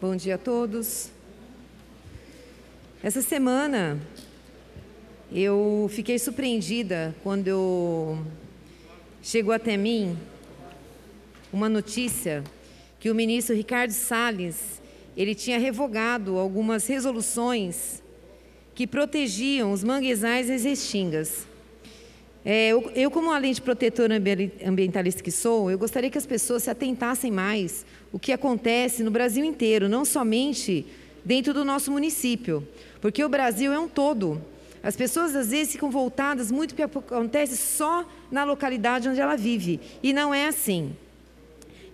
Bom dia a todos. Essa semana eu fiquei surpreendida quando eu... chegou até mim uma notícia que o ministro Ricardo Salles ele tinha revogado algumas resoluções que protegiam os manguezais e as restingas. É, eu, eu, como além de protetora ambientalista que sou, eu gostaria que as pessoas se atentassem mais o que acontece no Brasil inteiro, não somente dentro do nosso município, porque o Brasil é um todo. As pessoas às vezes ficam voltadas muito para o que acontece só na localidade onde ela vive, e não é assim.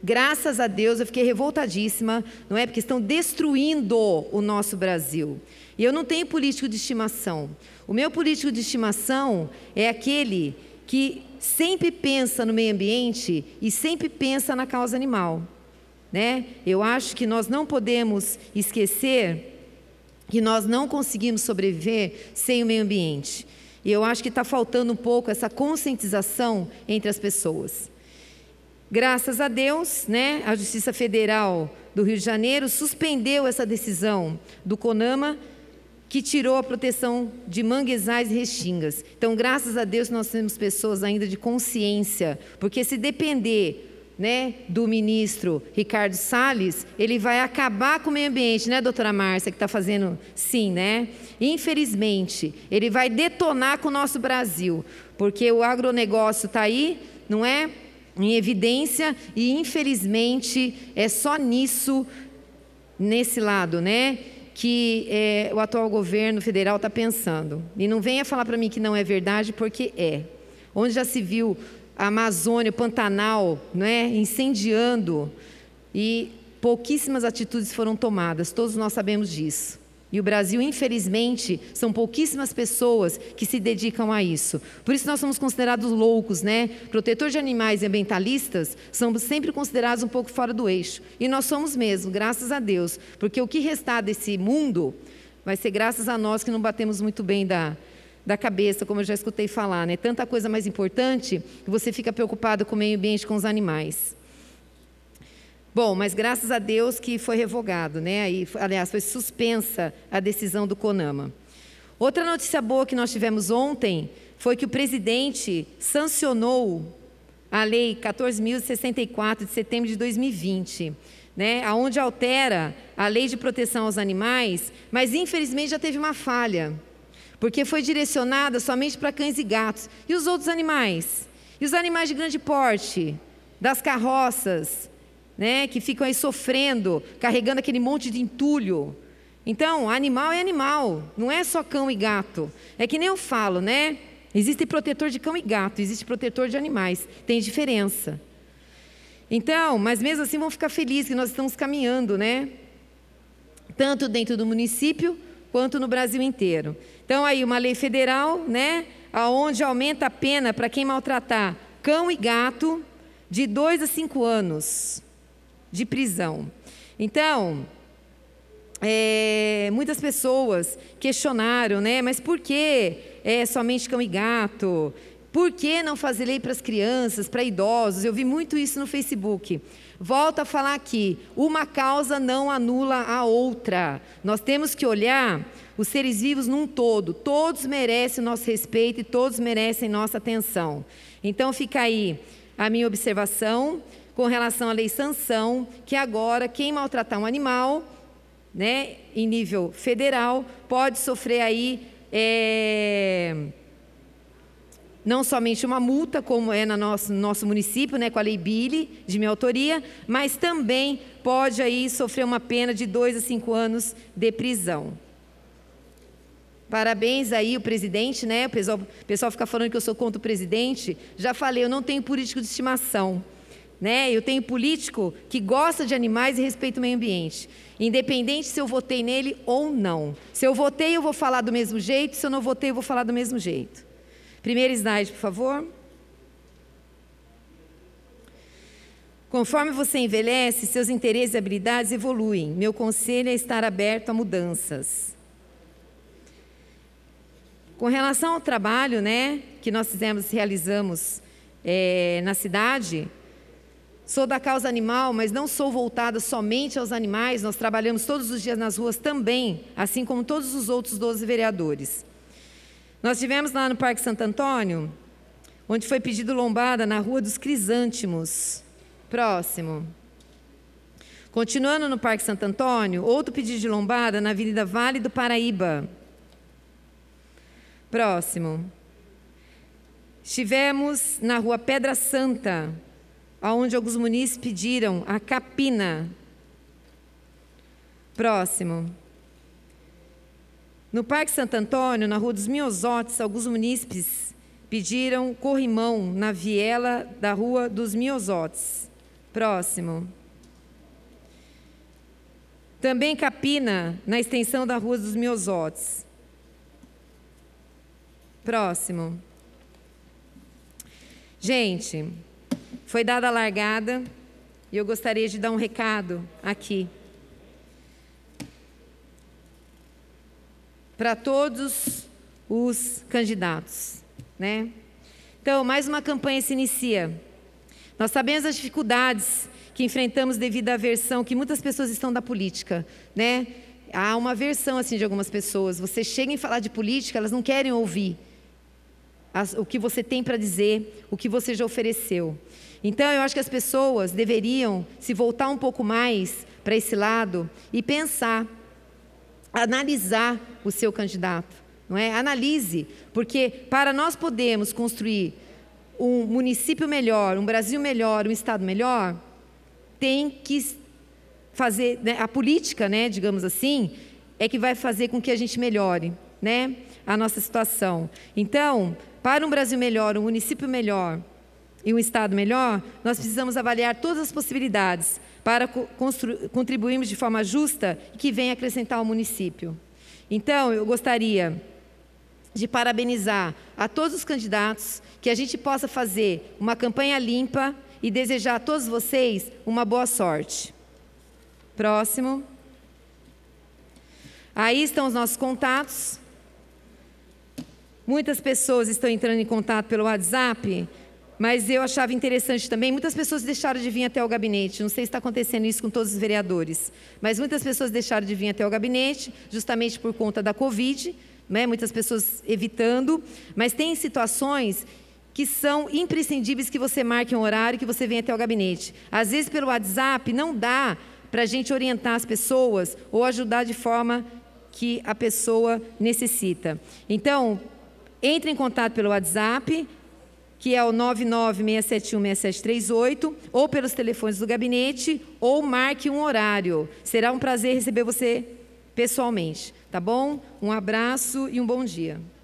Graças a Deus, eu fiquei revoltadíssima, não é? Porque estão destruindo o nosso Brasil. E eu não tenho político de estimação. O meu político de estimação é aquele que sempre pensa no meio ambiente e sempre pensa na causa animal. Né? Eu acho que nós não podemos esquecer que nós não conseguimos sobreviver sem o meio ambiente. E eu acho que está faltando um pouco essa conscientização entre as pessoas. Graças a Deus, né, a Justiça Federal do Rio de Janeiro suspendeu essa decisão do CONAMA que tirou a proteção de manguezais e restingas. Então, graças a Deus, nós temos pessoas ainda de consciência, porque se depender né, do ministro Ricardo Salles, ele vai acabar com o meio ambiente, né, doutora Márcia, que está fazendo sim, né? Infelizmente, ele vai detonar com o nosso Brasil, porque o agronegócio está aí, não é? em evidência e infelizmente é só nisso, nesse lado, né? Que é, o atual governo federal está pensando. E não venha falar para mim que não é verdade, porque é. Onde já se viu a Amazônia, o Pantanal, né, incendiando e pouquíssimas atitudes foram tomadas, todos nós sabemos disso. E o Brasil, infelizmente, são pouquíssimas pessoas que se dedicam a isso. Por isso nós somos considerados loucos, né? Protetor de animais e ambientalistas somos sempre considerados um pouco fora do eixo. E nós somos mesmo, graças a Deus, porque o que restar desse mundo vai ser graças a nós que não batemos muito bem da da cabeça, como eu já escutei falar, né? Tanta coisa mais importante que você fica preocupado com o meio ambiente, com os animais. Bom, mas graças a Deus que foi revogado, né? E, aliás, foi suspensa a decisão do CONAMA. Outra notícia boa que nós tivemos ontem foi que o presidente sancionou a Lei 14.064 de setembro de 2020, né? Aonde altera a Lei de Proteção aos Animais, mas infelizmente já teve uma falha, porque foi direcionada somente para cães e gatos. E os outros animais? E os animais de grande porte? Das carroças? né, que ficam aí sofrendo, carregando aquele monte de entulho. Então, animal é animal, não é só cão e gato. É que nem eu falo, né? Existe protetor de cão e gato, existe protetor de animais, tem diferença. Então, mas mesmo assim vão ficar felizes que nós estamos caminhando, né? Tanto dentro do município quanto no Brasil inteiro. Então aí uma lei federal, né, aonde aumenta a pena para quem maltratar cão e gato de dois a cinco anos de prisão. Então, é, muitas pessoas questionaram, né? Mas por que é, somente cão e gato? Por que não fazer lei para as crianças, para idosos? Eu vi muito isso no Facebook. Volto a falar aqui: uma causa não anula a outra. Nós temos que olhar os seres vivos num todo. Todos merecem o nosso respeito e todos merecem nossa atenção. Então fica aí a minha observação com relação à lei sanção, que agora quem maltratar um animal, né, em nível federal, pode sofrer aí é, não somente uma multa, como é no nosso, nosso município, né, com a lei Billy, de minha autoria, mas também pode aí sofrer uma pena de dois a cinco anos de prisão. Parabéns aí o presidente, né? O pessoal, o pessoal fica falando que eu sou contra o presidente. Já falei, eu não tenho político de estimação. Né? Eu tenho político que gosta de animais e respeita o meio ambiente, independente se eu votei nele ou não. Se eu votei, eu vou falar do mesmo jeito, se eu não votei, eu vou falar do mesmo jeito. Primeiro slide, por favor. Conforme você envelhece, seus interesses e habilidades evoluem. Meu conselho é estar aberto a mudanças. Com relação ao trabalho né, que nós fizemos, realizamos é, na cidade, Sou da causa animal, mas não sou voltada somente aos animais. Nós trabalhamos todos os dias nas ruas também, assim como todos os outros 12 vereadores. Nós tivemos lá no Parque Santo Antônio, onde foi pedido lombada na Rua dos Crisântimos. Próximo. Continuando no Parque Santo Antônio, outro pedido de lombada na Avenida Vale do Paraíba. Próximo. Estivemos na Rua Pedra Santa, onde alguns munícipes pediram a capina. Próximo. No Parque Santo Antônio, na Rua dos Miosotes, alguns munícipes pediram corrimão na viela da Rua dos Miosotes. Próximo. Também capina na extensão da Rua dos Miosotes. Próximo. Gente, foi dada a largada e eu gostaria de dar um recado aqui. Para todos os candidatos, né? Então, mais uma campanha se inicia. Nós sabemos as dificuldades que enfrentamos devido à aversão que muitas pessoas estão da política, né? Há uma aversão assim de algumas pessoas. Você chega em falar de política, elas não querem ouvir o que você tem para dizer, o que você já ofereceu. Então, eu acho que as pessoas deveriam se voltar um pouco mais para esse lado e pensar, analisar o seu candidato, não é? Analise, porque para nós podermos construir um município melhor, um Brasil melhor, um estado melhor, tem que fazer né, a política, né, digamos assim, é que vai fazer com que a gente melhore, né? a nossa situação. Então, para um Brasil melhor, um município melhor e um Estado melhor, nós precisamos avaliar todas as possibilidades para contribuirmos de forma justa e que venha acrescentar ao município. Então, eu gostaria de parabenizar a todos os candidatos que a gente possa fazer uma campanha limpa e desejar a todos vocês uma boa sorte. Próximo. Aí estão os nossos contatos. Muitas pessoas estão entrando em contato pelo WhatsApp, mas eu achava interessante também. Muitas pessoas deixaram de vir até o gabinete. Não sei se está acontecendo isso com todos os vereadores, mas muitas pessoas deixaram de vir até o gabinete justamente por conta da Covid, né? muitas pessoas evitando. Mas tem situações que são imprescindíveis que você marque um horário, que você venha até o gabinete. Às vezes, pelo WhatsApp, não dá para a gente orientar as pessoas ou ajudar de forma que a pessoa necessita. Então, entre em contato pelo WhatsApp, que é o 996716738, ou pelos telefones do gabinete, ou marque um horário. Será um prazer receber você pessoalmente, tá bom? Um abraço e um bom dia.